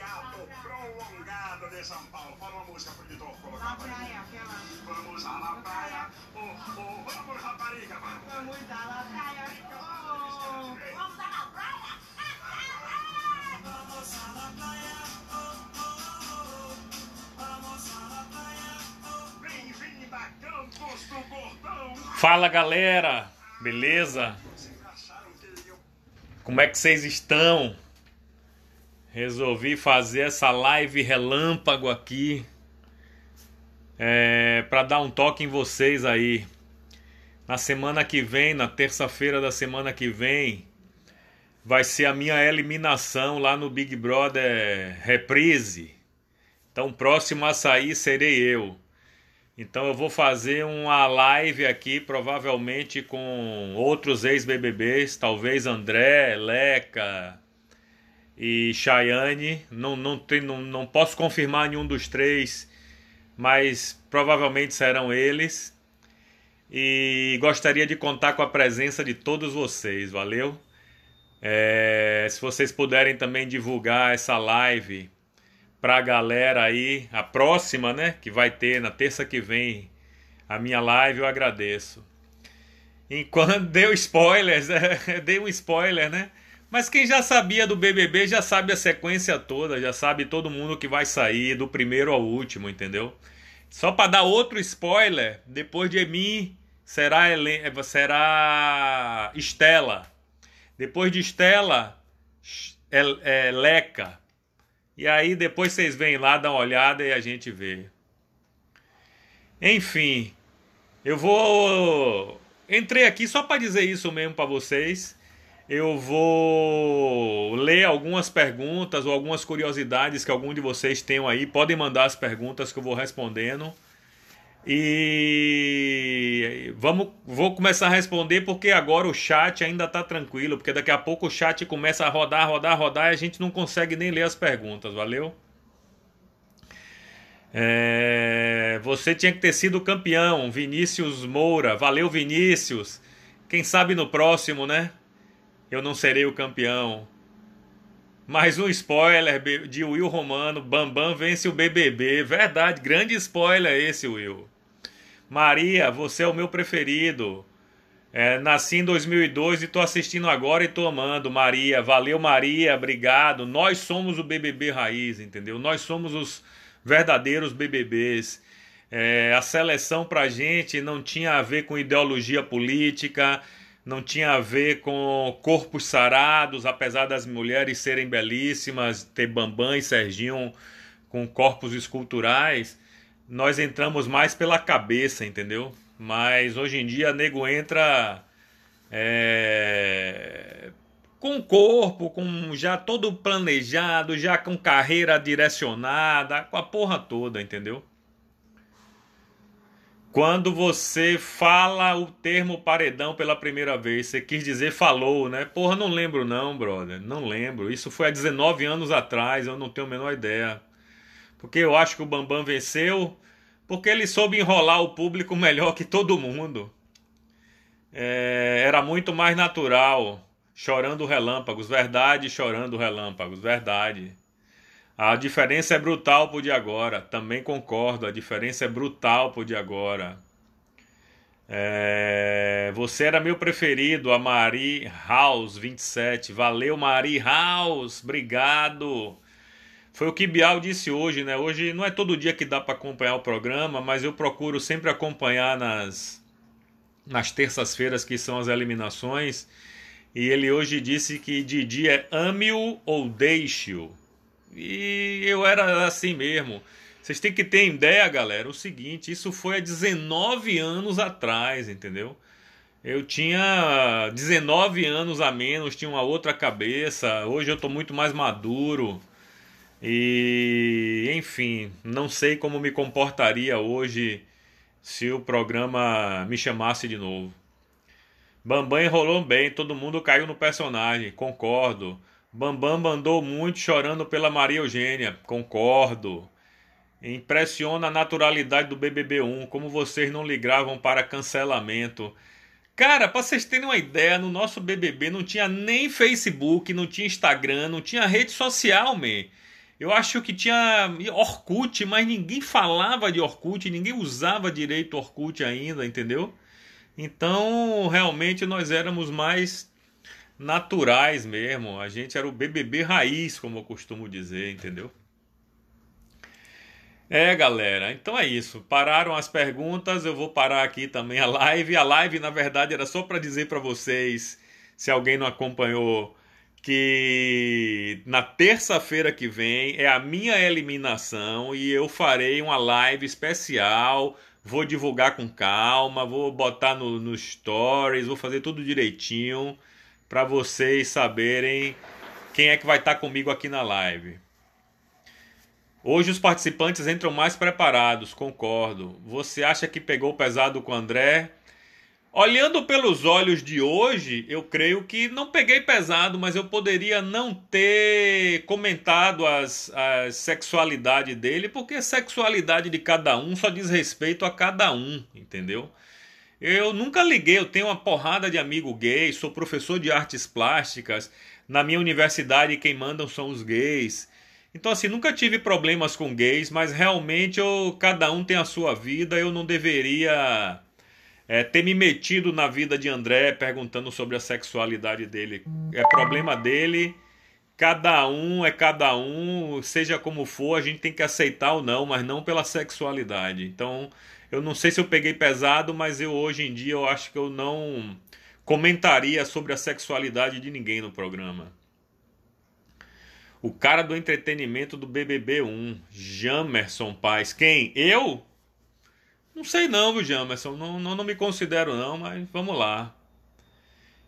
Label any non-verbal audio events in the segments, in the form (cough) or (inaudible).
feriado prolongado de São Paulo. Fala uma música pro editor colocar. Na praia, aquela. Vamos à la praia. Oh, oh, vamos, rapariga, vamos. à la praia. vamos à la praia. Vamos à la praia. Fala galera, beleza? Como é que vocês estão? resolvi fazer essa live relâmpago aqui é, para dar um toque em vocês aí. Na semana que vem, na terça-feira da semana que vem, vai ser a minha eliminação lá no Big Brother Reprise. Então, próximo a sair serei eu. Então, eu vou fazer uma live aqui, provavelmente com outros ex-BBBs, talvez André, Leca, e Cheyenne. Não, não, tem, não, não posso confirmar nenhum dos três, mas provavelmente serão eles. E gostaria de contar com a presença de todos vocês, valeu? É, se vocês puderem também divulgar essa live para a galera aí, a próxima, né? Que vai ter na terça que vem a minha live, eu agradeço. Enquanto (laughs) deu spoilers, (laughs) dei um spoiler, né? Mas quem já sabia do BBB já sabe a sequência toda, já sabe todo mundo que vai sair do primeiro ao último, entendeu? Só para dar outro spoiler, depois de Emin será Helen, eh, será Estela. Depois de Estela, é, é eh, Leca. E aí depois vocês vêm lá, dão uma olhada e a gente vê. Enfim, eu vou entrei aqui só para dizer isso mesmo para vocês eu vou ler algumas perguntas ou algumas curiosidades que algum de vocês tenham aí. Podem mandar as perguntas que eu vou respondendo. E vamos, vou começar a responder porque agora o chat ainda está tranquilo, porque daqui a pouco o chat começa a rodar, rodar, rodar e a gente não consegue nem ler as perguntas, valeu? É, você tinha que ter sido campeão, Vinícius Moura. Valeu, Vinícius. Quem sabe no próximo, né? eu não serei o campeão. Mais um spoiler de Will Romano, Bambam vence o BBB. Verdade, grande spoiler esse, Will. Maria, você é o meu preferido. É, nasci em 2002 e tô assistindo agora e tô amando. Maria, valeu Maria, obrigado. Nós somos o BBB raiz, entendeu? Nós somos os verdadeiros BBBs. É, a seleção pra gente não tinha a ver com ideologia política, não tinha a ver com corpos sarados, apesar das mulheres serem belíssimas, ter Bambam e Serginho com corpos esculturais, nós entramos mais pela cabeça, entendeu? Mas hoje em dia, nego entra é, com corpo, com já todo planejado, já com carreira direcionada, com a porra toda, entendeu? Quando você fala o termo paredão pela primeira vez, você quis dizer falou, né? Porra, não lembro não, brother. Não lembro. Isso foi há 19 anos atrás, eu não tenho a menor ideia. Porque eu acho que o Bambam venceu porque ele soube enrolar o público melhor que todo mundo. É, era muito mais natural. Chorando relâmpagos, verdade, chorando relâmpagos, verdade. A diferença é brutal por de agora. Também concordo, a diferença é brutal por de agora. É... Você era meu preferido, a Mari House 27. Valeu, Mari House, obrigado. Foi o que Bial disse hoje, né? Hoje não é todo dia que dá para acompanhar o programa, mas eu procuro sempre acompanhar nas, nas terças-feiras, que são as eliminações. E ele hoje disse que Didi é ame-o ou deixe-o. E eu era assim mesmo. Vocês têm que ter ideia, galera, o seguinte, isso foi há 19 anos atrás, entendeu? Eu tinha 19 anos a menos, tinha uma outra cabeça. Hoje eu tô muito mais maduro. E, enfim, não sei como me comportaria hoje se o programa me chamasse de novo. Bambam enrolou bem, todo mundo caiu no personagem, concordo. Bambam mandou muito chorando pela Maria Eugênia. Concordo. Impressiona a naturalidade do BBB1, como vocês não ligavam para cancelamento. Cara, para vocês terem uma ideia, no nosso BBB não tinha nem Facebook, não tinha Instagram, não tinha rede social, man. Eu acho que tinha Orkut, mas ninguém falava de Orkut, ninguém usava direito Orkut ainda, entendeu? Então, realmente nós éramos mais naturais mesmo. A gente era o BBB raiz, como eu costumo dizer, entendeu? É, galera, então é isso. Pararam as perguntas, eu vou parar aqui também a live. A live, na verdade, era só para dizer para vocês, se alguém não acompanhou, que na terça-feira que vem é a minha eliminação e eu farei uma live especial. Vou divulgar com calma, vou botar no, no stories, vou fazer tudo direitinho para vocês saberem quem é que vai estar tá comigo aqui na live. Hoje os participantes entram mais preparados, concordo. Você acha que pegou pesado com o André? Olhando pelos olhos de hoje, eu creio que não peguei pesado, mas eu poderia não ter comentado as, a sexualidade dele, porque a sexualidade de cada um só diz respeito a cada um, entendeu? Eu nunca liguei, eu tenho uma porrada de amigo gay, sou professor de artes plásticas, na minha universidade quem mandam são os gays. Então assim, nunca tive problemas com gays, mas realmente eu, cada um tem a sua vida, eu não deveria é, ter me metido na vida de André perguntando sobre a sexualidade dele. É problema dele, cada um é cada um, seja como for, a gente tem que aceitar ou não, mas não pela sexualidade. Então eu não sei se eu peguei pesado, mas eu hoje em dia eu acho que eu não comentaria sobre a sexualidade de ninguém no programa. O cara do entretenimento do BBB1, Jamerson Paz. Quem? Eu? Não sei não, viu, Jamerson? Não, não, não me considero não, mas vamos lá.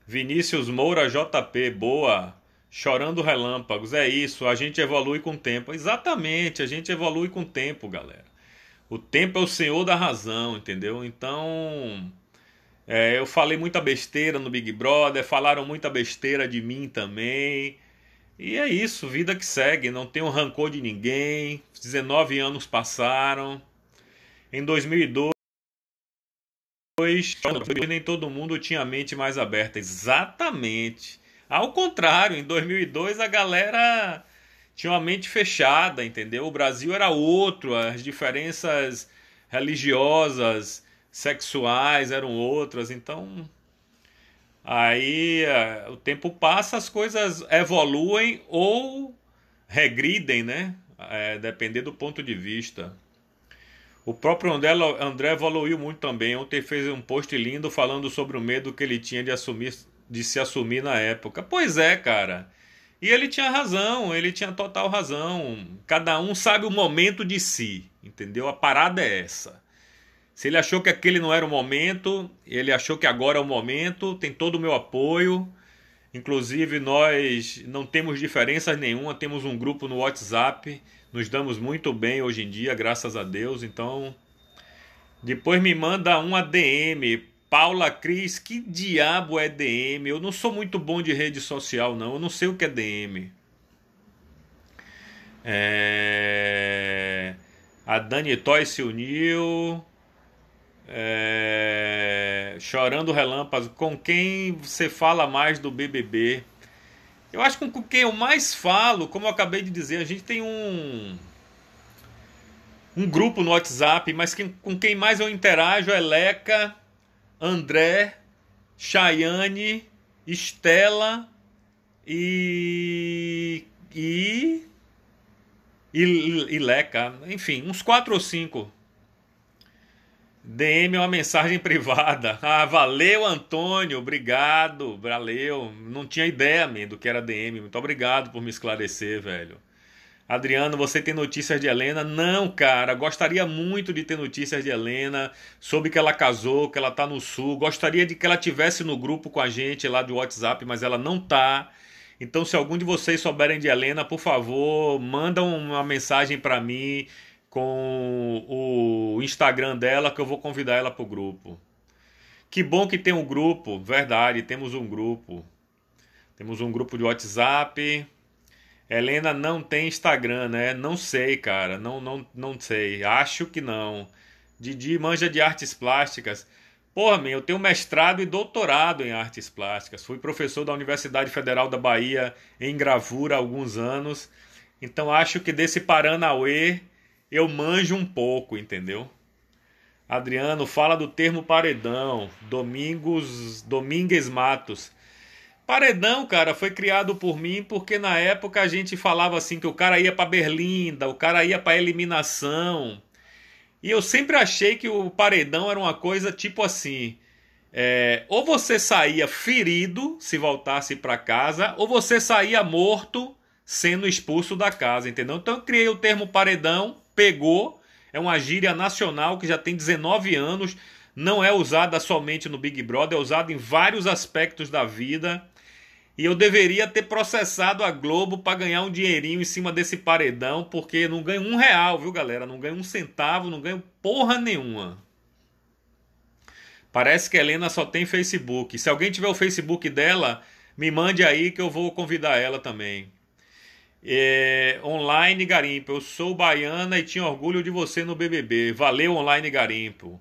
Vinícius Moura JP, boa. Chorando relâmpagos, é isso. A gente evolui com o tempo. Exatamente, a gente evolui com o tempo, galera. O tempo é o senhor da razão, entendeu? Então, é, eu falei muita besteira no Big Brother, falaram muita besteira de mim também. E é isso, vida que segue, não tenho rancor de ninguém. 19 anos passaram. Em 2002, nem todo mundo tinha a mente mais aberta. Exatamente. Ao contrário, em 2002 a galera tinha uma mente fechada, entendeu? O Brasil era outro, as diferenças religiosas, sexuais eram outras, então aí eh, o tempo passa, as coisas evoluem ou regridem, né? É, depender do ponto de vista. O próprio André, André evoluiu muito também. Ontem fez um post lindo falando sobre o medo que ele tinha de assumir, de se assumir na época. Pois é, cara. E ele tinha razão, ele tinha total razão. Cada um sabe o momento de si, entendeu? A parada é essa. Se ele achou que aquele não era o momento, ele achou que agora é o momento, tem todo o meu apoio. Inclusive, nós não temos diferenças nenhuma, temos um grupo no WhatsApp, nos damos muito bem hoje em dia, graças a Deus. Então, depois me manda uma DM Paula Cris, que diabo é DM? Eu não sou muito bom de rede social, não. Eu não sei o que é DM. É... A Dani Toy se uniu. É... Chorando relâmpago. Com quem você fala mais do BBB? Eu acho que com quem eu mais falo, como eu acabei de dizer, a gente tem um um grupo no WhatsApp, mas quem, com quem mais eu interajo é Leca André, Chayane, Estela e. e. e, e Leca. Enfim, uns quatro ou cinco. DM é uma mensagem (laughs) privada. Ah, valeu, Antônio. Obrigado. Valeu. Não tinha ideia, man, do que era DM. Muito obrigado por me esclarecer, velho. Adriano, você tem notícias de Helena? Não, cara, gostaria muito de ter notícias de Helena. Soube que ela casou, que ela tá no sul. Gostaria de que ela tivesse no grupo com a gente lá do WhatsApp, mas ela não tá. Então, se algum de vocês souberem de Helena, por favor, manda uma mensagem para mim com o Instagram dela que eu vou convidar ela pro grupo. Que bom que tem um grupo, verdade, temos um grupo. Temos um grupo de WhatsApp. Helena não tem Instagram, né? Não sei, cara. Não, não, não sei. Acho que não. Didi manja de artes plásticas. Porra, meu, eu tenho mestrado e doutorado em artes plásticas. Fui professor da Universidade Federal da Bahia em gravura há alguns anos. Então acho que desse Paranauê eu manjo um pouco, entendeu? Adriano fala do termo paredão. Domingos, Domingues Matos. Paredão, cara, foi criado por mim porque na época a gente falava assim que o cara ia para Berlinda, o cara ia para eliminação. E eu sempre achei que o paredão era uma coisa tipo assim, é, ou você saía ferido se voltasse para casa, ou você saía morto sendo expulso da casa, entendeu? Então eu criei o termo paredão, pegou, é uma gíria nacional que já tem 19 anos, não é usada somente no Big Brother, é usada em vários aspectos da vida. E eu deveria ter processado a Globo para ganhar um dinheirinho em cima desse paredão, porque não ganho um real, viu, galera? Não ganho um centavo, não ganho porra nenhuma. Parece que Helena só tem Facebook. Se alguém tiver o Facebook dela, me mande aí que eu vou convidar ela também. É, online Garimpo, eu sou baiana e tinha orgulho de você no BBB. Valeu, Online Garimpo.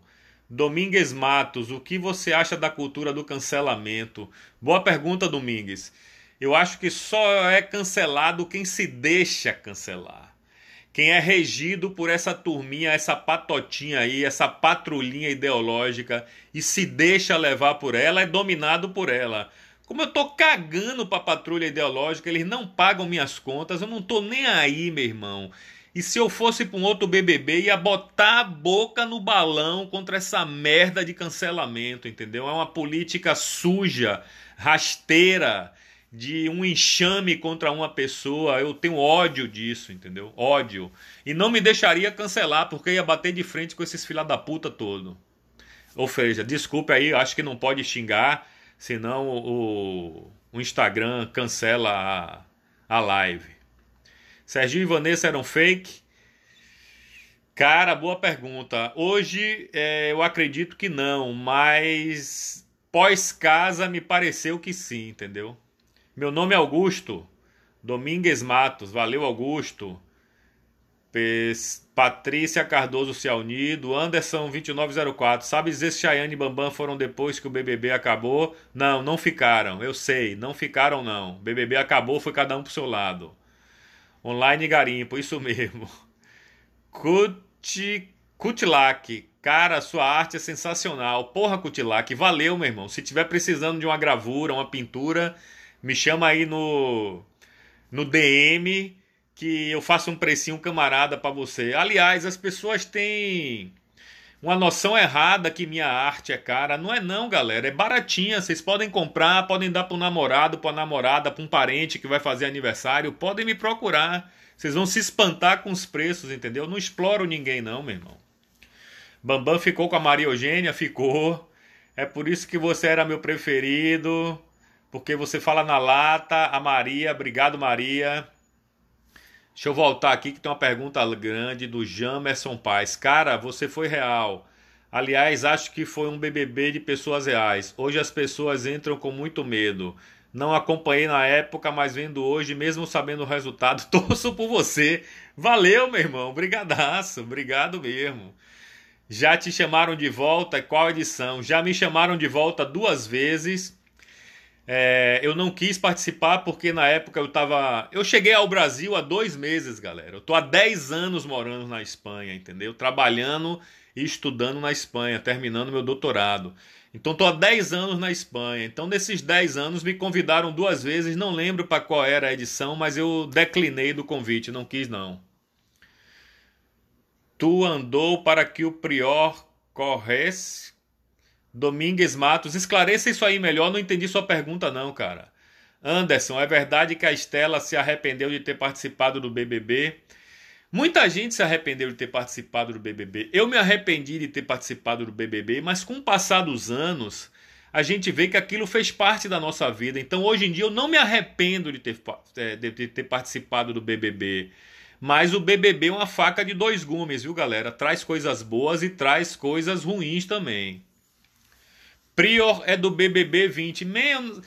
Domingues Matos, o que você acha da cultura do cancelamento? Boa pergunta, Domingues. Eu acho que só é cancelado quem se deixa cancelar. Quem é regido por essa turminha, essa patotinha aí, essa patrulhinha ideológica e se deixa levar por ela, é dominado por ela. Como eu tô cagando pra patrulha ideológica, eles não pagam minhas contas, eu não tô nem aí, meu irmão. E se eu fosse para um outro BBB, ia botar a boca no balão contra essa merda de cancelamento, entendeu? É uma política suja, rasteira, de um enxame contra uma pessoa. Eu tenho ódio disso, entendeu? Ódio. E não me deixaria cancelar, porque ia bater de frente com esses filha da puta todo. Ou seja, desculpe aí, acho que não pode xingar, senão o, o Instagram cancela a, a live. Serginho e Vanessa eram fake? Cara, boa pergunta. Hoje é, eu acredito que não, mas pós-casa me pareceu que sim, entendeu? Meu nome é Augusto Domingues Matos, valeu Augusto. Patrícia Cardoso Cialnido, Anderson 2904. Sabe dizer se Chayane e Bambam foram depois que o BBB acabou? Não, não ficaram. Eu sei, não ficaram não. BBB acabou, foi cada um pro seu lado. Online Garimpo, isso mesmo. Cuti, Cutilac, cara, sua arte é sensacional. Porra, Cutilac, valeu, meu irmão. Se tiver precisando de uma gravura, uma pintura, me chama aí no, no DM que eu faço um precinho camarada para você. Aliás, as pessoas têm uma noção errada que minha arte é cara. Não é não, galera. É baratinha. Vocês podem comprar, podem dar para um namorado, para namorada, para um parente que vai fazer aniversário. Podem me procurar. Vocês vão se espantar com os preços, entendeu? Não exploro ninguém não, meu irmão. Bambam ficou com a Maria Eugênia, ficou. É por isso que você era meu preferido, porque você fala na lata, a Maria, obrigado Maria. Deixa eu voltar aqui que tem uma pergunta grande do Jamerson Paz. Cara, você foi real. Aliás, acho que foi um BBB de pessoas reais. Hoje as pessoas entram com muito medo. Não acompanhei na época, mas vendo hoje, mesmo sabendo o resultado, (laughs) torço por você. Valeu, meu irmão. Brigadaço. Obrigado mesmo. Já te chamaram de volta? Qual edição? Já me chamaram de volta duas vezes. É, eu não quis participar porque na época eu tava. Eu cheguei ao Brasil há dois meses, galera. Eu tô há 10 anos morando na Espanha, entendeu? Trabalhando e estudando na Espanha, terminando meu doutorado. Então tô há 10 anos na Espanha. Então nesses 10 anos me convidaram duas vezes, não lembro para qual era a edição, mas eu declinei do convite, não quis não. Tu andou para que o prior corresse Domingues Matos, esclareça isso aí melhor, não entendi sua pergunta não, cara. Anderson, é verdade que a Estela se arrependeu de ter participado do BBB? Muita gente se arrependeu de ter participado do BBB. Eu me arrependi de ter participado do BBB, mas com o passar dos anos, a gente vê que aquilo fez parte da nossa vida. Então, hoje em dia, eu não me arrependo de ter, é, de ter participado do BBB. Mas o BBB é uma faca de dois gumes, viu, galera? Traz coisas boas e traz coisas ruins também. Prior é do BBB 20. Menos.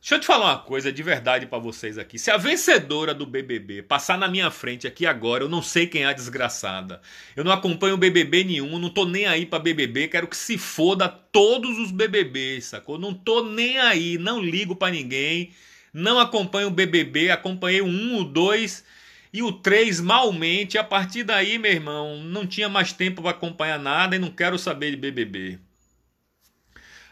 Deixa eu te falar uma coisa de verdade para vocês aqui. Se a vencedora do BBB passar na minha frente aqui agora, eu não sei quem é a desgraçada. Eu não acompanho BBB nenhum, não tô nem aí para BBB, quero que se foda todos os BBBs, sacou? Não tô nem aí, não ligo para ninguém, não acompanho o BBB, acompanhei o 1, o 2 e o 3 malmente. A partir daí, meu irmão, não tinha mais tempo para acompanhar nada e não quero saber de BBB.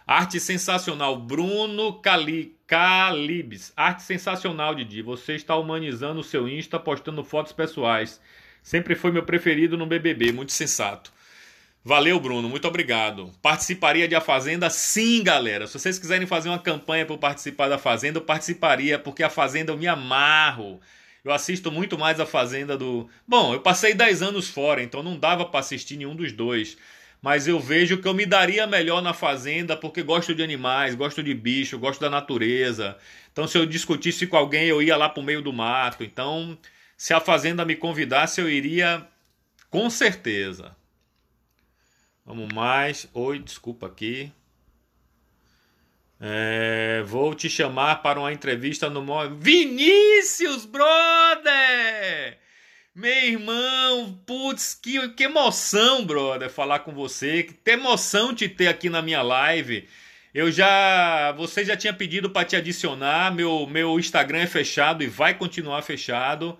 Arte sensacional, Bruno Cali, Calibes. Arte sensacional, Didi. Você está humanizando o seu Insta, postando fotos pessoais. Sempre foi meu preferido no BBB, muito sensato. Valeu, Bruno, muito obrigado. Participaria de A Fazenda? Sim, galera. Se vocês quiserem fazer uma campanha para participar da Fazenda, eu participaria, porque a Fazenda eu me amarro. Eu assisto muito mais a Fazenda do. Bom, eu passei 10 anos fora, então não dava para assistir nenhum dos dois mas eu vejo que eu me daria melhor na fazenda porque gosto de animais, gosto de bicho, gosto da natureza. Então, se eu discutisse com alguém, eu ia lá para o meio do mato. Então, se a fazenda me convidasse, eu iria com certeza. Vamos mais. Oi, desculpa aqui. É, vou te chamar para uma entrevista no. Vinícius, brother! Meu irmão, putz, que, que emoção, brother, falar com você. Que emoção te ter aqui na minha live. Eu já. Você já tinha pedido para te adicionar. Meu, meu Instagram é fechado e vai continuar fechado.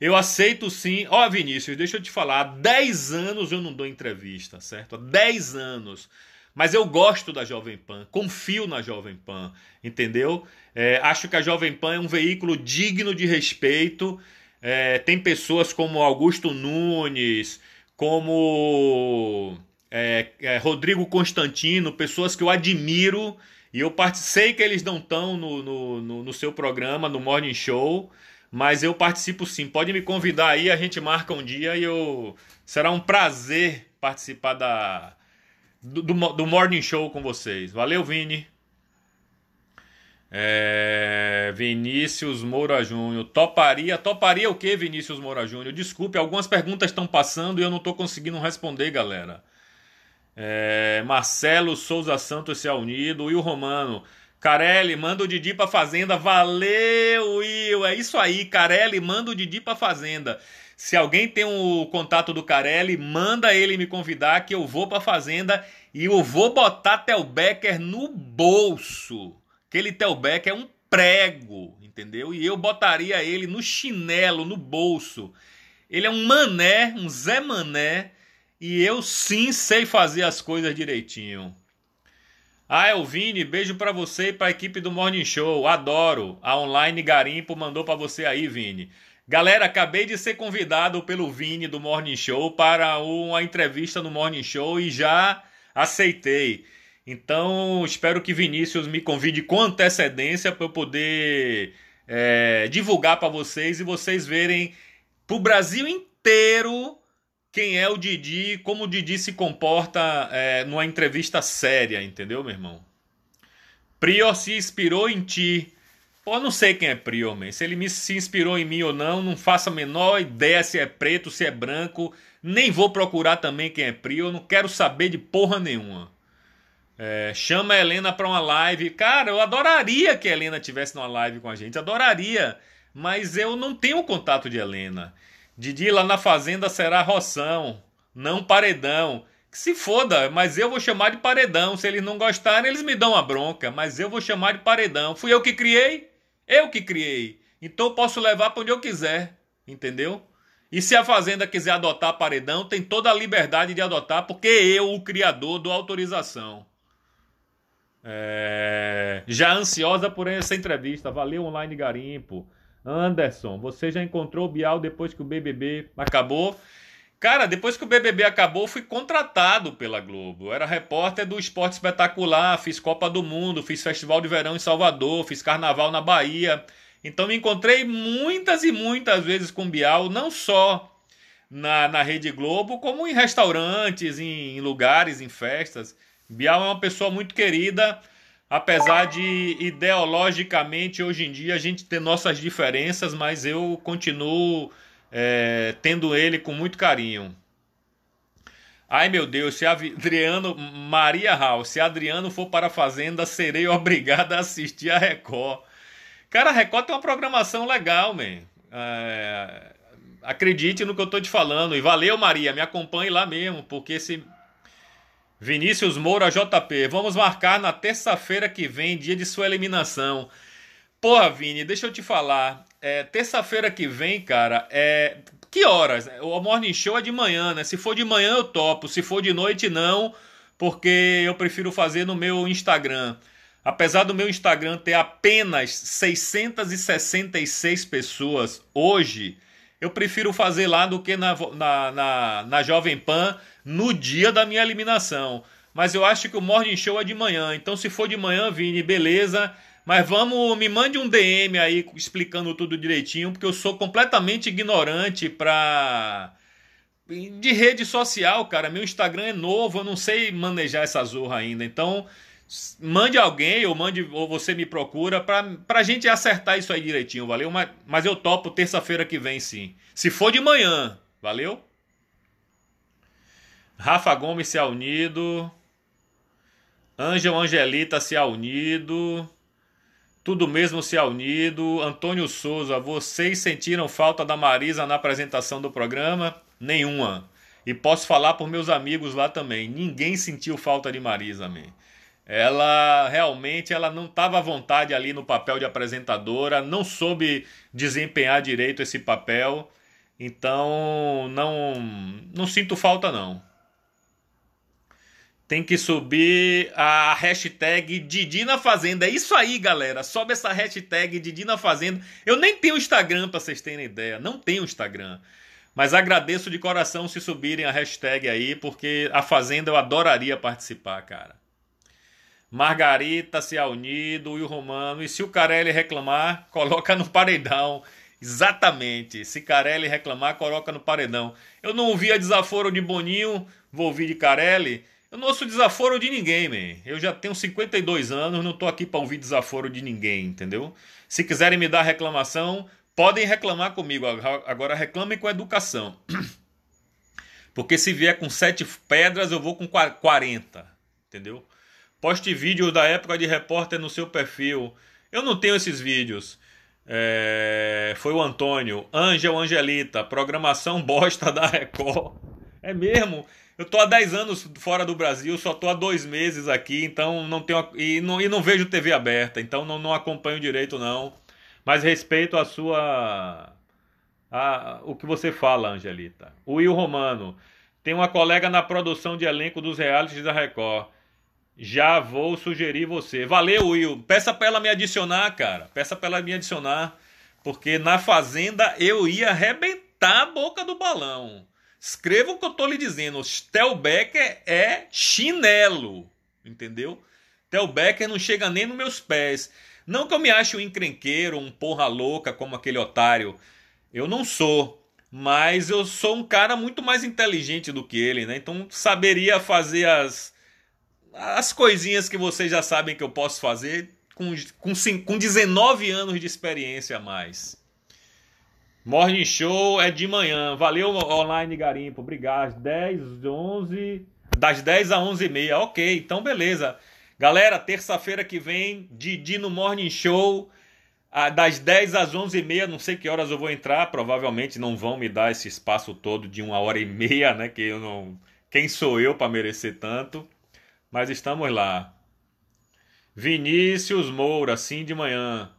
Eu aceito sim. Ó, oh, Vinícius, deixa eu te falar. Há 10 anos eu não dou entrevista, certo? Há 10 anos. Mas eu gosto da Jovem Pan, confio na Jovem Pan, entendeu? É, acho que a Jovem Pan é um veículo digno de respeito é, tem pessoas como Augusto Nunes, como é, é, Rodrigo Constantino, pessoas que eu admiro e eu sei que eles não estão no, no, no, no, seu programa, no Morning Show, mas eu participo sim. Pode me convidar aí, a gente marca um dia e eu. Será um prazer participar da, do, do, do Morning Show com vocês. Valeu, Vini! É, Vinícius Moura Júnior. Toparia? Toparia o que, Vinícius Moura Júnior? Desculpe, algumas perguntas estão passando e eu não estou conseguindo responder, galera. É, Marcelo Souza Santos se é unido. Will Romano. Carelli, manda o Didi pra fazenda. Valeu, Will. É isso aí, Carelli, manda o Didi pra fazenda. Se alguém tem o contato do Carelli, manda ele me convidar que eu vou pra fazenda e eu vou botar Tel Becker no bolso. Aquele Telbeck é um prego, entendeu? E eu botaria ele no chinelo, no bolso. Ele é um mané, um Zé Mané, e eu sim sei fazer as coisas direitinho. Ah, Elvine, beijo para você e pra equipe do Morning Show. Adoro. A Online Garimpo mandou para você aí, Vini. Galera, acabei de ser convidado pelo Vini do Morning Show para uma entrevista no Morning Show e já aceitei. Então, espero que Vinícius me convide com antecedência para eu poder é, divulgar para vocês e vocês verem para o Brasil inteiro quem é o Didi, como o Didi se comporta é, numa entrevista séria, entendeu, meu irmão? Prior se inspirou em ti. Pô, não sei quem é Prior, man. Se ele me, se inspirou em mim ou não, não faço a menor ideia se é preto, se é branco. Nem vou procurar também quem é Prior, não quero saber de porra nenhuma. É, chama a Helena para uma live. Cara, eu adoraria que a Helena tivesse numa live com a gente, adoraria. Mas eu não tenho contato de Helena. Didi lá na fazenda será roção, não paredão. Que se foda, mas eu vou chamar de paredão. Se eles não gostarem, eles me dão a bronca, mas eu vou chamar de paredão. Fui eu que criei? Eu que criei. Então eu posso levar para onde eu quiser, entendeu? E se a fazenda quiser adotar paredão, tem toda a liberdade de adotar, porque eu, o criador, dou autorização. É... Já ansiosa por essa entrevista. Valeu, Online Garimpo. Anderson, você já encontrou o Bial depois que o BBB acabou? Cara, depois que o BBB acabou, fui contratado pela Globo. Eu era repórter do Esporte Espetacular, fiz Copa do Mundo, fiz Festival de Verão em Salvador, fiz Carnaval na Bahia. Então me encontrei muitas e muitas vezes com o Bial, não só na, na Rede Globo, como em restaurantes, em, em lugares, em festas. Bial é uma pessoa muito querida, apesar de ideologicamente hoje em dia a gente ter nossas diferenças, mas eu continuo é, tendo ele com muito carinho. Ai meu Deus, se Adriano, Maria Raul, se Adriano for para a Fazenda, serei obrigado a assistir a Record. Cara, a Record tem uma programação legal, man. É, acredite no que eu tô te falando. E valeu, Maria, me acompanhe lá mesmo, porque se Vinícius Moura JP, vamos marcar na terça-feira que vem, dia de sua eliminação. Porra, Vini, deixa eu te falar. É, terça-feira que vem, cara, é. Que horas? O morning show é de manhã, né? Se for de manhã eu topo, se for de noite não, porque eu prefiro fazer no meu Instagram. Apesar do meu Instagram ter apenas 666 pessoas hoje, eu prefiro fazer lá do que na, na, na, na Jovem Pan, no dia da minha eliminação. Mas eu acho que o Morning Show é de manhã. Então, se for de manhã, Vini, beleza. Mas vamos, me mande um DM aí explicando tudo direitinho, porque eu sou completamente ignorante pra de rede social, cara. Meu Instagram é novo, eu não sei manejar essa zorra ainda. Então, mande alguém ou mande ou você me procura para pra gente acertar isso aí direitinho, valeu? Mas, mas eu topo terça-feira que vem sim. Se for de manhã, valeu? Rafa Gomes se unido. Ângel Angelita se unido. Tudo mesmo se unido. Antônio Souza, vocês sentiram falta da Marisa na apresentação do programa? Nenhuma. E posso falar por meus amigos lá também. Ninguém sentiu falta de Marisa, amém. Ela realmente ela não estava à vontade ali no papel de apresentadora, não soube desempenhar direito esse papel. Então, não não sinto falta não. Tem que subir a hashtag Didi na Fazenda. É isso aí, galera. Sobe essa hashtag Didi na Fazenda. Eu nem tenho Instagram para vocês terem ideia. Não tenho Instagram. Mas agradeço de coração se subirem a hashtag aí, porque a Fazenda eu adoraria participar, cara. Margarita se unido, e o Romano. E se o Carelli reclamar, coloca no paredão. Exatamente. Se Carelli reclamar, coloca no paredão. Eu não ouvi a desaforo de Boninho, vou ouvir de Carelli. Eu não ouço desaforo de ninguém, man. Eu já tenho 52 anos, não tô aqui para ouvir desaforo de ninguém, entendeu? Se quiserem me dar reclamação, podem reclamar comigo. Agora reclamem com educação. (clears throat) Porque se vier com sete pedras, eu vou com 40, entendeu? Poste vídeos da época de repórter no seu perfil. Eu não tenho esses vídeos. É... Foi o Antônio. Ângel Angelita. Programação (laughs) bosta da Record. É mesmo? Eu tô há 10 anos fora do Brasil, só tô há dois meses aqui, então não tenho. E não, e não vejo TV aberta, então não, não acompanho direito, não. Mas respeito a sua. A, o que você fala, Angelita. O Will Romano. Tem uma colega na produção de elenco dos realities da Record. Já vou sugerir você. Valeu, Will. Peça pra ela me adicionar, cara. Peça pra ela me adicionar. Porque na Fazenda eu ia arrebentar a boca do balão. Escreva o que eu estou lhe dizendo. Tel Becker é chinelo, entendeu? Stelbecker Becker não chega nem nos meus pés. Não que eu me ache um encrenqueiro, um porra louca como aquele otário. Eu não sou. Mas eu sou um cara muito mais inteligente do que ele, né? Então saberia fazer as, as coisinhas que vocês já sabem que eu posso fazer com, com, com 19 anos de experiência a mais. Morning Show é de manhã. Valeu, Online Garimpo. Obrigado. 10, 11... Das 10 a 11 e meia. Ok, então beleza. Galera, terça-feira que vem, Didi no Morning Show. Ah, das 10 às 11 e meia. Não sei que horas eu vou entrar. Provavelmente não vão me dar esse espaço todo de uma hora e meia, né? Que eu não... Quem sou eu para merecer tanto? Mas estamos lá. Vinícius Moura, sim de manhã.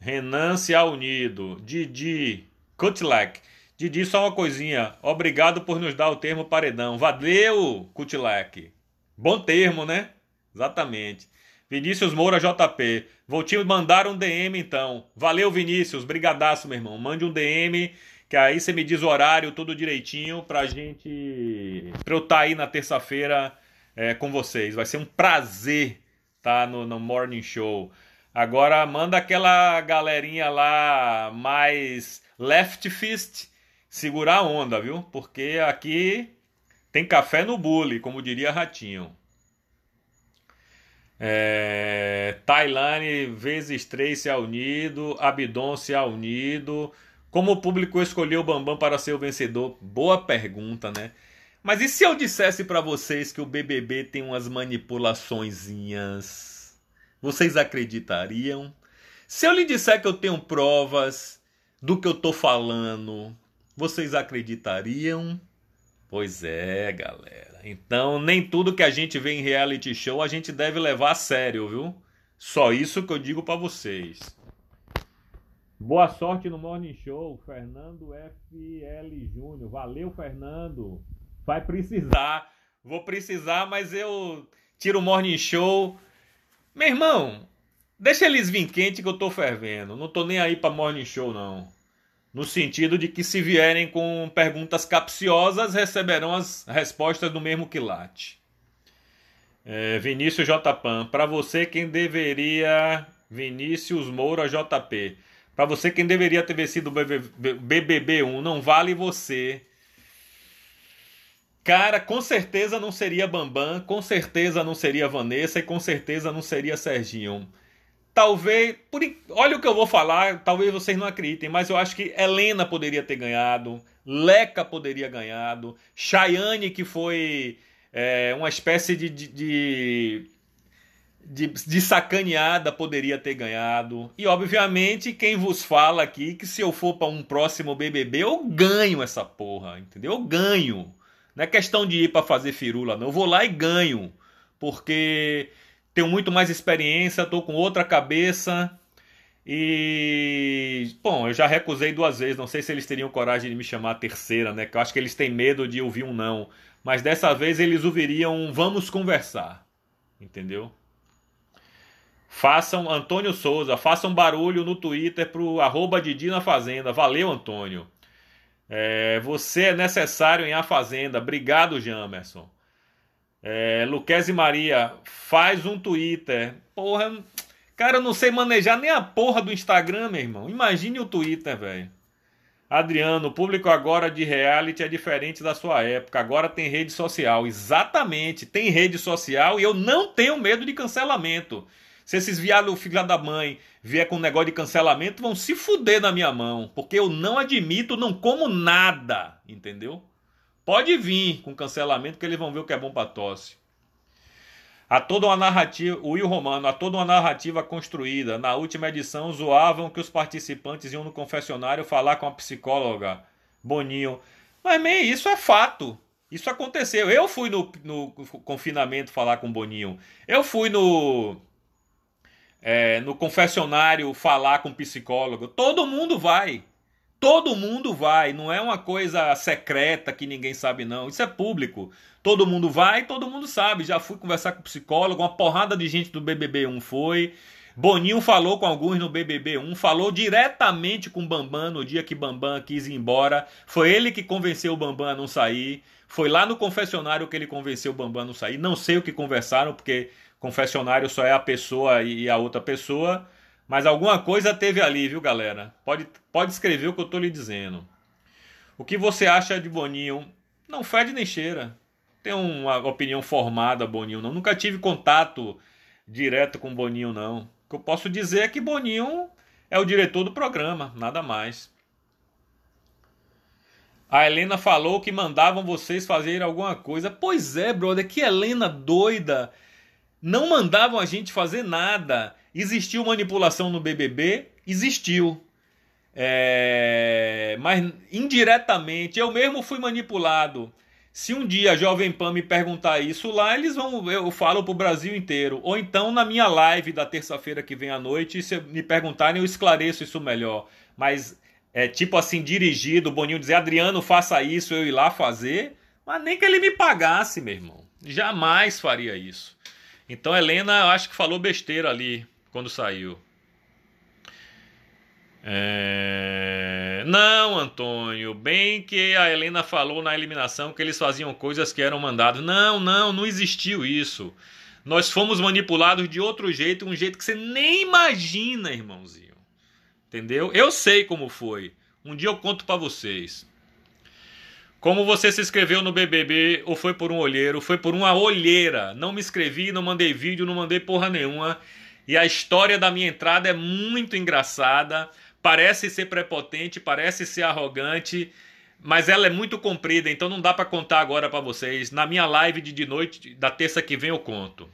Renan se Unido. Didi, Kutlak. Didi, só uma coisinha. Obrigado por nos dar o termo paredão. Valeu, Kutlak. Bom termo, né? Exatamente. Vinícius Moura JP. Vou te mandar um DM então. Valeu, Vinícius. Brigadaço, meu irmão. Mande um DM, que aí você me diz o horário, tudo direitinho, pra gente. pra eu estar tá aí na terça-feira é, com vocês. Vai ser um prazer tá no, no Morning Show. Agora manda aquela galerinha lá mais Left fist, segurar a onda, viu? Porque aqui tem café no bule, como diria Ratinho. É, Tailane vezes 3 se é unido, Abdon se é unido. Como o público escolheu o Bambam para ser o vencedor? Boa pergunta, né? Mas e se eu dissesse para vocês que o BBB tem umas manipulaçõezinhas? Vocês acreditariam? Se eu lhe disser que eu tenho provas, do que eu tô falando, vocês acreditariam? Pois é, galera. Então, nem tudo que a gente vê em reality show a gente deve levar a sério, viu? Só isso que eu digo para vocês. Boa sorte no Morning Show, Fernando FL Júnior. Valeu, Fernando. Vai precisar. Vou precisar, mas eu tiro o Morning Show. Meu irmão, Deixa eles virem quente que eu tô fervendo. Não tô nem aí pra morning show, não. No sentido de que se vierem com perguntas capciosas, receberão as respostas do mesmo quilate. É, Vinícius J. Pan, pra você quem deveria... Vinícius Moura JP. Pra você quem deveria ter vencido o BBB1, não vale você. Cara, com certeza não seria Bambam, com certeza não seria Vanessa e com certeza não seria Serginho. Talvez, por, olha o que eu vou falar, talvez vocês não acreditem, mas eu acho que Helena poderia ter ganhado, Leca poderia ganhado, Chayane, que foi é, uma espécie de, de, de de, de, sacaneada poderia ter ganhado. E obviamente, quem vos fala aqui que se eu for para um próximo BBB, eu ganho essa porra, entendeu? Eu ganho. Não é questão de ir para fazer firula, não. Eu vou lá e ganho. Porque tenho muito mais experiência, estou com outra cabeça. E, bom, eu já recusei duas vezes, não sei se eles teriam coragem de me chamar a terceira, né? Que eu acho que eles têm medo de ouvir um não. Mas dessa vez eles ouviriam um vamos conversar, entendeu? Façam, Antônio Souza, façam barulho no Twitter pro arroba Didi na Fazenda. Valeu, Antônio. É, você é necessário em A Fazenda. Obrigado, Jamerson. É, Luquezzi Maria, faz um Twitter. Porra, cara, eu não sei manejar nem a porra do Instagram, meu irmão. Imagine o Twitter, velho. Adriano, o público agora de reality é diferente da sua época. Agora tem rede social. Exatamente, tem rede social e eu não tenho medo de cancelamento. Se esses viados, filha da mãe, vier com um negócio de cancelamento, vão se fuder na minha mão. Porque eu não admito, não como nada. Entendeu? Pode vir com cancelamento, que eles vão ver o que é bom para tosse. A toda uma narrativa, o Will Romano, a toda uma narrativa construída. Na última edição, zoavam que os participantes iam no confessionário falar com a psicóloga Boninho. Mas, man, isso é fato. Isso aconteceu. Eu fui no, no confinamento falar com Boninho. Eu fui no, é, no confessionário falar com o psicólogo. Todo mundo vai. Todo mundo vai, não é uma coisa secreta que ninguém sabe, não. Isso é público. Todo mundo vai, todo mundo sabe. Já fui conversar com o psicólogo, uma porrada de gente do BBB1 foi. Boninho falou com alguns no BBB1, falou diretamente com o Bambam no dia que Bambam quis ir embora. Foi ele que convenceu o Bambam a não sair. Foi lá no confessionário que ele convenceu o Bambam a não sair. Não sei o que conversaram, porque confessionário só é a pessoa e a outra pessoa. Mas alguma coisa teve ali, viu, galera? Pode, pode escrever o que eu tô lhe dizendo. O que você acha de Boninho? Não fede nem cheira. Tem uma opinião formada, Boninho, não. Nunca tive contato direto com Boninho, não. O que eu posso dizer é que Boninho é o diretor do programa, nada mais. A Helena falou que mandavam vocês fazer alguma coisa. Pois é, brother, que Helena doida. Não mandavam a gente fazer nada. Existiu manipulação no BBB? Existiu. É... Mas indiretamente, eu mesmo fui manipulado. Se um dia a Jovem Pan me perguntar isso lá, eles vão. Eu falo pro Brasil inteiro. Ou então na minha live da terça-feira que vem à noite, se me perguntarem, eu esclareço isso melhor. Mas é tipo assim, dirigido, Boninho dizer, Adriano, faça isso, eu ir lá fazer. Mas nem que ele me pagasse, meu irmão. Jamais faria isso. Então Helena, eu acho que falou besteira ali quando saiu. É... Não, Antônio, bem que a Helena falou na eliminação que eles faziam coisas que eram mandados. Não, não, não existiu isso. Nós fomos manipulados de outro jeito, um jeito que você nem imagina, irmãozinho. Entendeu? Eu sei como foi. Um dia eu conto para vocês. Como você se inscreveu no BBB, ou foi por um olheiro, foi por uma olheira. Não me inscrevi, não mandei vídeo, não mandei porra nenhuma. E a história da minha entrada é muito engraçada. Parece ser prepotente, parece ser arrogante, mas ela é muito comprida, então não dá para contar agora para vocês. Na minha live de, de noite, da terça que vem, eu conto.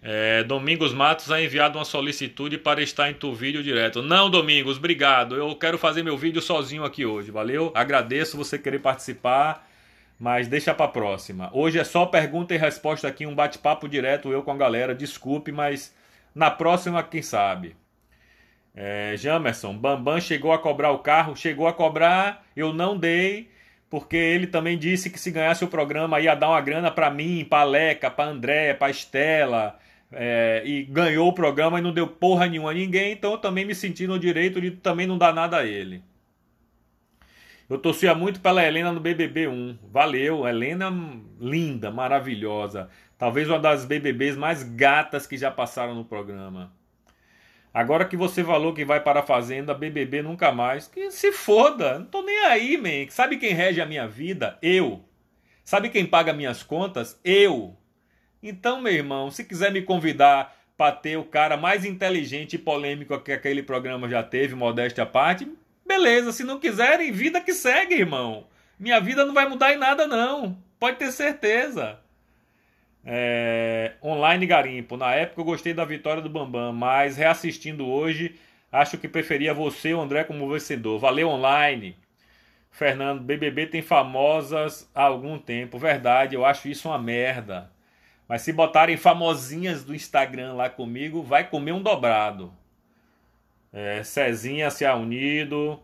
É, Domingos Matos ha enviado uma solicitude para estar em tu vídeo direto. Não, Domingos, obrigado. Eu quero fazer meu vídeo sozinho aqui hoje, valeu? Agradeço você querer participar, mas deixa para próxima. Hoje é só pergunta e resposta aqui, um bate-papo direto eu com a galera. Desculpe, mas na próxima, quem sabe? É, Jamerson, Bambam chegou a cobrar o carro, chegou a cobrar, eu não dei, porque ele também disse que se ganhasse o programa ia dar uma grana para mim, para Leca, para André, para Estela, é, e ganhou o programa e não deu porra nenhuma a ninguém, então eu também me senti no direito de também não dar nada a ele. Eu torcia muito pela Helena no BBB 1. Valeu, Helena linda, maravilhosa. Talvez uma das BBBs mais gatas que já passaram no programa. Agora que você falou que vai para a Fazenda, BBB nunca mais. Que se foda, não tô nem aí, man. Sabe quem rege a minha vida? Eu. Sabe quem paga minhas contas? Eu. Então, meu irmão, se quiser me convidar para ter o cara mais inteligente e polêmico que aquele programa já teve, modéstia à parte, beleza. Se não quiserem, vida que segue, irmão. Minha vida não vai mudar em nada, não. Pode ter certeza. É, online Garimpo. Na época eu gostei da vitória do Bambam, mas reassistindo hoje, acho que preferia você, o André, como vencedor. Valeu, online. Fernando, BBB tem famosas há algum tempo. Verdade, eu acho isso uma merda. Mas se botarem famosinhas do Instagram lá comigo, vai comer um dobrado. É, Cezinha se ha unido.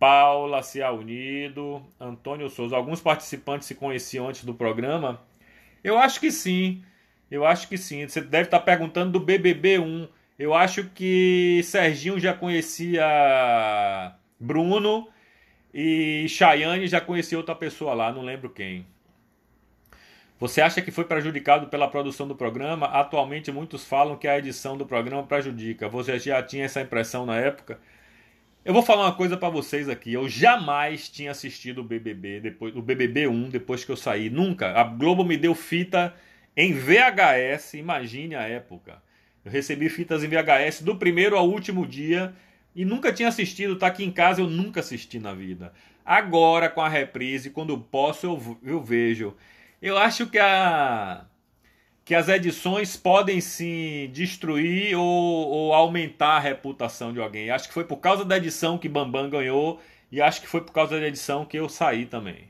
Paula se ha unido. Antônio Souza. Alguns participantes se conheciam antes do programa eu acho que sim. Eu acho que sim. Você deve estar perguntando do BBB1. Eu acho que Serginho já conhecia Bruno e Chayane já conhecia outra pessoa lá, não lembro quem. Você acha que foi prejudicado pela produção do programa? Atualmente muitos falam que a edição do programa prejudica. Você já tinha essa impressão na época? Eu vou falar uma coisa para vocês aqui. Eu jamais tinha assistido o BBB depois, o BBB 1 depois que eu saí. Nunca. A Globo me deu fita em VHS. Imagine a época. Eu recebi fitas em VHS do primeiro ao último dia e nunca tinha assistido. Tá aqui em casa, eu nunca assisti na vida. Agora com a reprise, quando posso, eu, eu vejo. Eu acho que a que as edições podem sim destruir ou, ou, aumentar a reputação de alguém. Acho que foi por causa da edição que Bambam ganhou e acho que foi por causa da edição que eu saí também.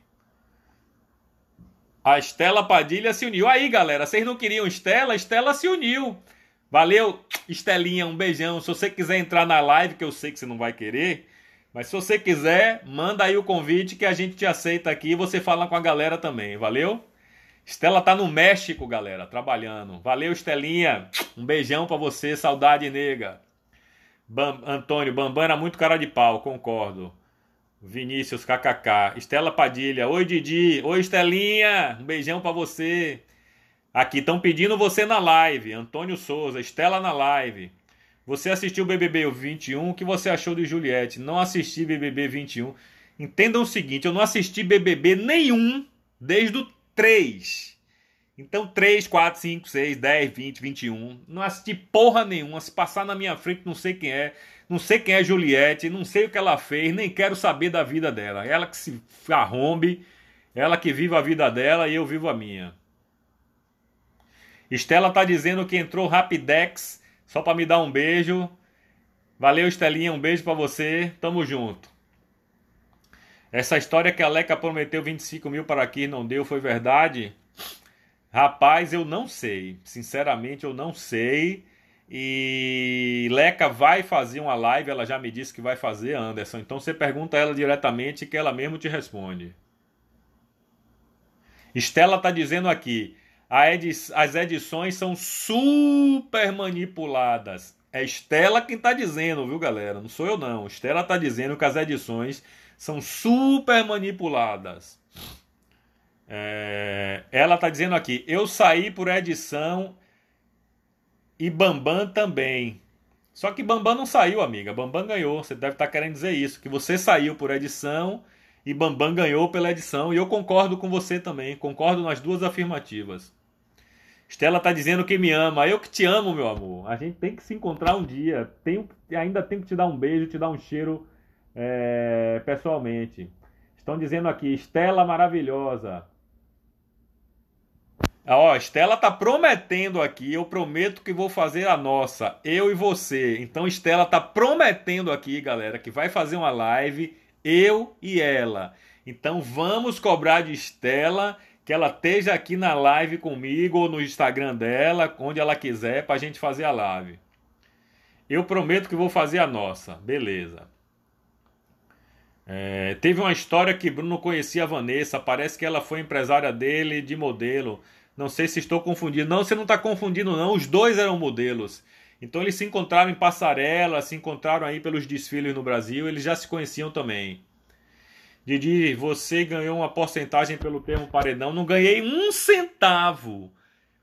A Estela Padilha se uniu. Aí, galera, vocês não queriam Estela? Estela se uniu. Valeu, Estelinha, um beijão. Se você quiser entrar na live, que eu sei que você não vai querer, mas se você quiser, manda aí o convite que a gente te aceita aqui e você fala com a galera também. Valeu? Estela tá no México, galera, trabalhando. Valeu, Estelinha. Um beijão para você, saudade nega. Bam, Antônio, Bambam era muito cara de pau, concordo. Vinícius, kkk. Estela Padilha, oi Didi, oi Estelinha, um beijão para você. Aqui estão pedindo você na live. Antônio Souza, Estela na live. Você assistiu BBB 21? O que você achou de Juliette? Não assisti BBB 21. Entendam o seguinte, eu não assisti BBB nenhum desde o 3. Então, 3, 4, 5, 6, 10, 20, 21. Não assisti porra nenhuma. Se passar na minha frente, não sei quem é. Não sei quem é Juliette. Não sei o que ela fez. Nem quero saber da vida dela. Ela que se arrombe. Ela que vive a vida dela e eu vivo a minha. Estela tá dizendo que entrou Rapidex só para me dar um beijo. Valeu, Estelinha. Um beijo para você. Tamo junto. Essa história que a Leca prometeu 25 mil para aqui não deu, foi verdade? Rapaz, eu não sei. Sinceramente, eu não sei. E Leca vai fazer uma live, ela já me disse que vai fazer, Anderson. Então você pergunta ela diretamente que ela mesmo te responde. Estela tá dizendo aqui: edi as edições são super manipuladas. É Estela quem tá dizendo, viu, galera? Não sou eu não. Estela tá dizendo que as edições são super manipuladas. É, ela está dizendo aqui: eu saí por edição e Bambam também. Só que Bambam não saiu, amiga. Bambam ganhou. Você deve estar tá querendo dizer isso: que você saiu por edição e Bambam ganhou pela edição. E eu concordo com você também. Concordo nas duas afirmativas. Estela está dizendo que me ama. Eu que te amo, meu amor. A gente tem que se encontrar um dia. Tenho, ainda tenho que te dar um beijo, te dar um cheiro é, pessoalmente. Estão dizendo aqui, Estela maravilhosa. Ó, Estela tá prometendo aqui, eu prometo que vou fazer a nossa, eu e você. Então Estela tá prometendo aqui, galera, que vai fazer uma live eu e ela. Então vamos cobrar de Estela que ela esteja aqui na live comigo ou no Instagram dela, onde ela quiser, para a gente fazer a live. Eu prometo que vou fazer a nossa. Beleza. É, teve uma história que Bruno conhecia a Vanessa, parece que ela foi empresária dele de modelo. Não sei se estou confundindo. Não, você não está confundindo, não. Os dois eram modelos. Então eles se encontraram em passarela, se encontraram aí pelos desfiles no Brasil, eles já se conheciam também. Didi, você ganhou uma porcentagem pelo termo paredão. Não ganhei um centavo.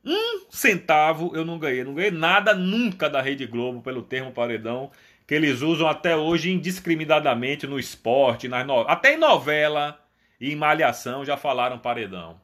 Um centavo eu não ganhei. Não ganhei nada nunca da Rede Globo pelo termo paredão que eles usam até hoje indiscriminadamente no esporte, nas no... até em novela e em malhação já falaram paredão.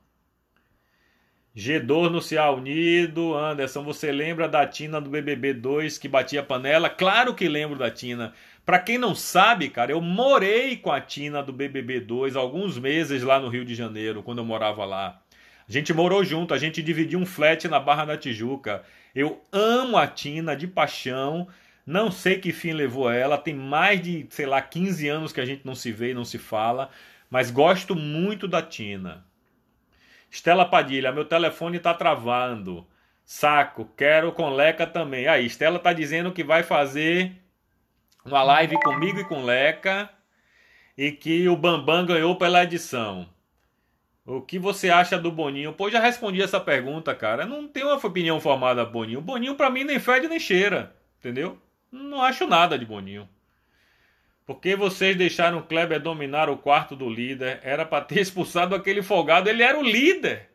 G2 no Ceará Unido, Anderson, você lembra da Tina do BBB 2 que batia panela? Claro que lembro da Tina. Para quem não sabe, cara, eu morei com a Tina do BBB 2 alguns meses lá no Rio de Janeiro, quando eu morava lá. A gente morou junto, a gente dividiu um flat na Barra da Tijuca. Eu amo a Tina de paixão não sei que fim levou ela. Tem mais de, sei lá, 15 anos que a gente não se vê e não se fala. Mas gosto muito da Tina. Estela Padilha, meu telefone tá travando. Saco, quero com Leca também. Aí, Estela tá dizendo que vai fazer uma live comigo e com Leca e que o Bambam ganhou pela edição. O que você acha do Boninho? Pô, já respondi essa pergunta, cara. Não tenho uma opinião formada, Boninho. Boninho para mim nem fede nem cheira, entendeu? Não acho nada de Boninho. Porque vocês deixaram o Kleber dominar o quarto do líder. Era para ter (laughs) expulsado aquele folgado. Ele era o líder.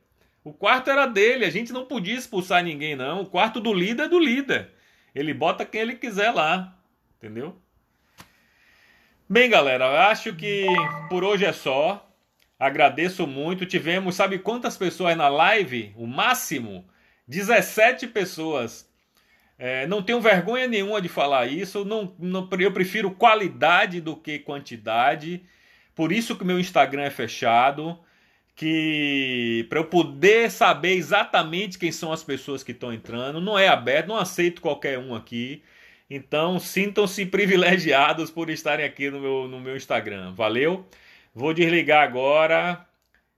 O quarto era dele. A gente não podia expulsar ninguém, não. O quarto do líder é do líder. Ele bota quem ele quiser lá. Entendeu? Bem, galera, acho que por hoje é só. Agradeço muito. Tivemos, sabe quantas pessoas na live? O máximo? 17 pessoas. É, não tenho vergonha nenhuma de falar isso. Não, não, eu prefiro qualidade do que quantidade. Por isso que meu Instagram é fechado, que para eu poder saber exatamente quem são as pessoas que estão entrando, não é aberto, não aceito qualquer um aqui. Então sintam-se (laughs) privilegiados por estarem aqui no meu, no meu Instagram. Valeu? Vou desligar agora.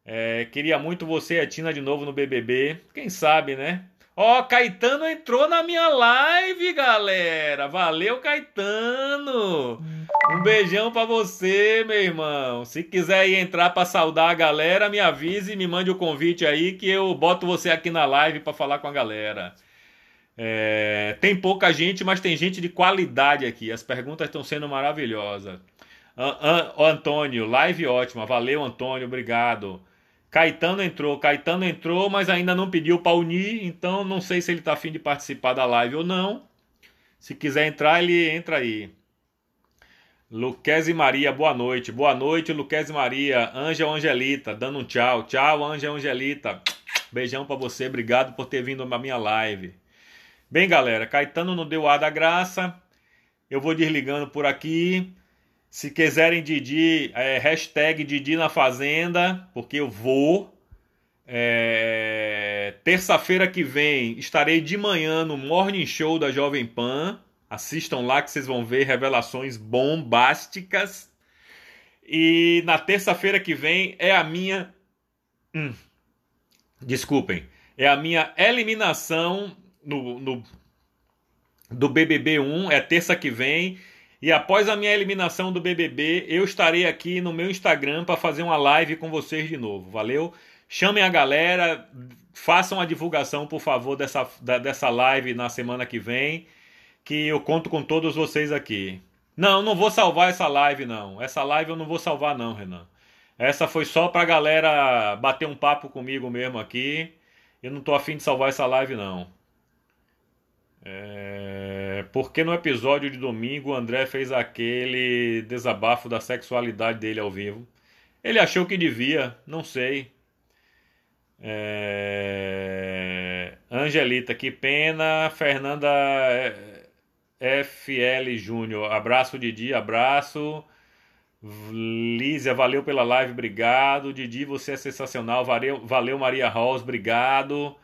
É, queria muito você e a Tina de novo no BBB. Quem sabe, né? Ó, Caetano entrou na minha live, galera. Valeu, Caetano. Um beijão para você, meu irmão. Se quiser ir entrar para saudar a galera, me avise, e me mande o convite aí que eu boto você aqui na live para falar com a galera. É, tem pouca gente, mas tem gente de qualidade aqui. As perguntas estão sendo maravilhosas. An An Antônio, live ótima. Valeu, Antônio, obrigado. Caetano entrou, Caetano entrou, mas ainda não pediu para unir, então não sei se ele está afim de participar da live ou não. Se quiser entrar, ele entra aí. Luquezzi Maria, boa noite. Boa noite, Luquezzi Maria. Ângel Angelita, dando um tchau. Tchau, Ângel Angelita. Beijão para você, obrigado por ter vindo na minha live. Bem, galera, Caetano não deu ar da graça. Eu vou desligando por aqui. Se quiserem Didi, é, hashtag Didi na Fazenda, porque eu vou. É, Terça-feira que vem estarei de manhã no Morning Show da Jovem Pan. Assistam lá que vocês vão ver revelações bombásticas. E na terça-feira que vem é a minha. Hum, desculpem. É a minha eliminação no, no do BBB 1. É terça que vem. E após a minha eliminação do BBB, eu estarei aqui no meu Instagram para fazer uma live com vocês de novo. Valeu? Chamem a galera, façam a divulgação, por favor, dessa, da, dessa live na semana que vem, que eu conto com todos vocês aqui. Não, não vou salvar essa live, não. Essa live eu não vou salvar, não, Renan. Essa foi só pra galera bater um papo comigo mesmo aqui. Eu não tô afim de salvar essa live, não. É, porque no episódio de domingo o André fez aquele desabafo da sexualidade dele ao vivo. Ele achou que devia, não sei. É, Angelita, que pena. Fernanda é, é, FL Júnior, abraço Didi, abraço. Lízia, valeu pela live, obrigado. Didi, você é sensacional, valeu, valeu Maria Rose, obrigado.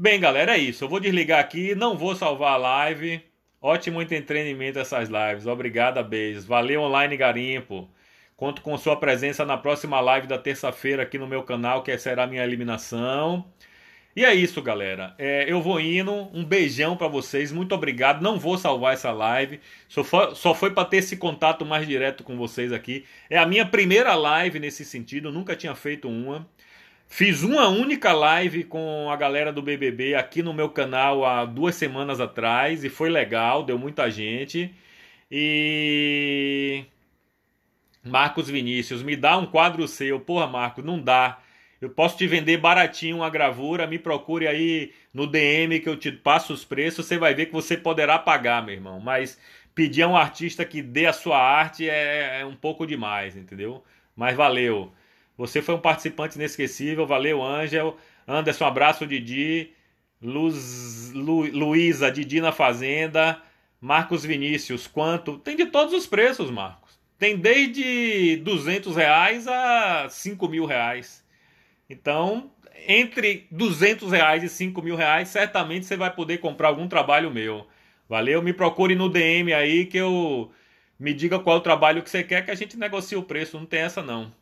Bem, galera, é isso. Eu vou desligar aqui, não vou salvar a live. Ótimo entretenimento essas lives. Obrigada, beijos. Valeu, Online Garimpo. Conto com sua presença na próxima live da terça-feira aqui no meu canal, que será minha eliminação. E é isso, galera. É, eu vou indo. Um beijão para vocês. Muito obrigado. Não vou salvar essa live. Só foi, só foi para ter esse contato mais direto com vocês aqui. É a minha primeira live nesse sentido. nunca tinha feito uma. Fiz uma única live com a galera do BBB aqui no meu canal há duas semanas atrás e foi legal, deu muita gente. E Marcos Vinícius, me dá um quadro seu. Porra, Marcos, não dá. Eu posso te vender baratinho uma gravura, me procure aí no DM que eu te passo os preços, você vai ver que você poderá pagar, meu irmão. Mas pedir a um artista que dê a sua arte é, é um pouco demais, entendeu? Mas valeu. Você foi um participante inesquecível. Valeu, Ângel. Anderson, abraço, Didi. Luz, Lu, Luísa, Didi na Fazenda. Marcos Vinícius, quanto? Tem de todos os preços, Marcos. Tem desde 200 reais a 5 mil reais. Então, entre 200 reais e 5 mil reais, certamente você vai poder comprar algum trabalho meu. Valeu? Me procure no DM aí que eu me diga qual o trabalho que você quer que a gente negocie o preço. Não tem essa não.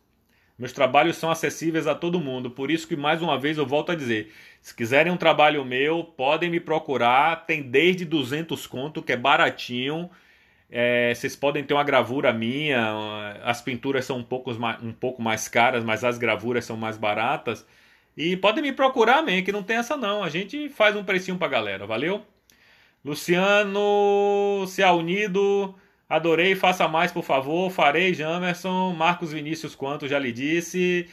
Meus trabalhos são acessíveis a todo mundo, por isso que mais uma vez eu volto a dizer: se quiserem um trabalho meu, podem me procurar. Tem desde 200 conto, que é baratinho. É, vocês podem ter uma gravura minha. As pinturas são um pouco, um pouco mais caras, mas as gravuras são mais baratas. E podem me procurar, man, que não tem essa não. A gente faz um precinho pra galera, valeu? Luciano, se unido. Adorei, faça mais, por favor. Farei, Jamerson. Marcos Vinícius Quanto, já lhe disse.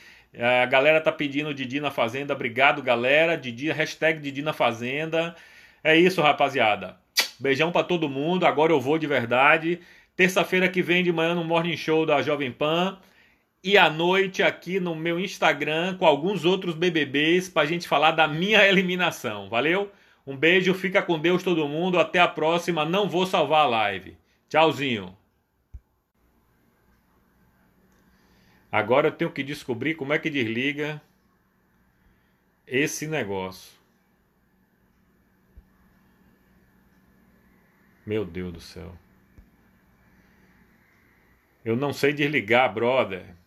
A galera tá pedindo Didi na Fazenda. Obrigado, galera. Didi, hashtag Didi na Fazenda. É isso, rapaziada. Beijão para todo mundo. Agora eu vou de verdade. Terça-feira que vem de manhã no Morning Show da Jovem Pan. E à noite aqui no meu Instagram com alguns outros BBBs pra gente falar da minha eliminação. Valeu? Um beijo, fica com Deus todo mundo. Até a próxima. Não vou salvar a live. Tchauzinho. Agora eu tenho que descobrir como é que desliga esse negócio. Meu Deus do céu. Eu não sei desligar, brother.